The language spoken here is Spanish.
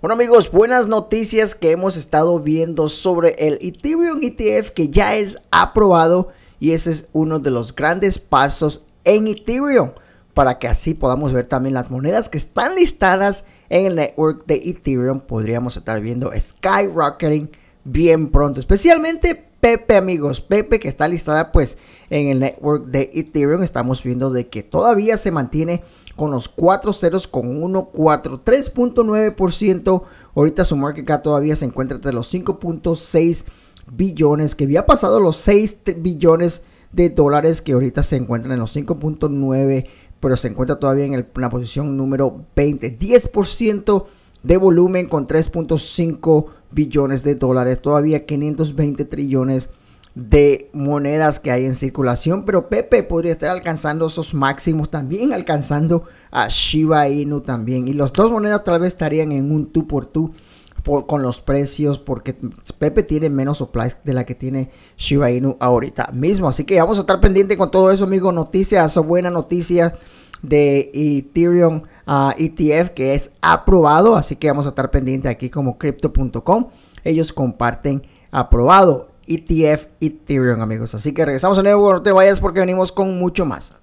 Bueno amigos, buenas noticias que hemos estado viendo sobre el Ethereum ETF que ya es aprobado y ese es uno de los grandes pasos en Ethereum para que así podamos ver también las monedas que están listadas en el network de Ethereum. Podríamos estar viendo skyrocketing bien pronto, especialmente Pepe, amigos. Pepe, que está listada pues en el network de Ethereum. Estamos viendo de que todavía se mantiene con los 4 ceros con 1,4, 3.9%. Ahorita su market cap todavía se encuentra entre los 5.6 billones, que había pasado los 6 billones de dólares, que ahorita se encuentran en los 5.9, pero se encuentra todavía en la posición número 20, 10% de volumen con 3.5 billones de dólares, todavía 520 trillones de monedas que hay en circulación, pero Pepe podría estar alcanzando esos máximos, también alcanzando a Shiba Inu también, y las dos monedas tal vez estarían en un tú por tú con los precios, porque Pepe tiene menos supply de la que tiene Shiba Inu ahorita mismo, así que vamos a estar pendiente con todo eso, amigos, noticias, buenas noticias de Ethereum Ah, ETF que es aprobado, así que vamos a estar pendiente aquí como crypto.com. Ellos comparten aprobado ETF Ethereum, amigos. Así que regresamos a nuevo, no te vayas porque venimos con mucho más.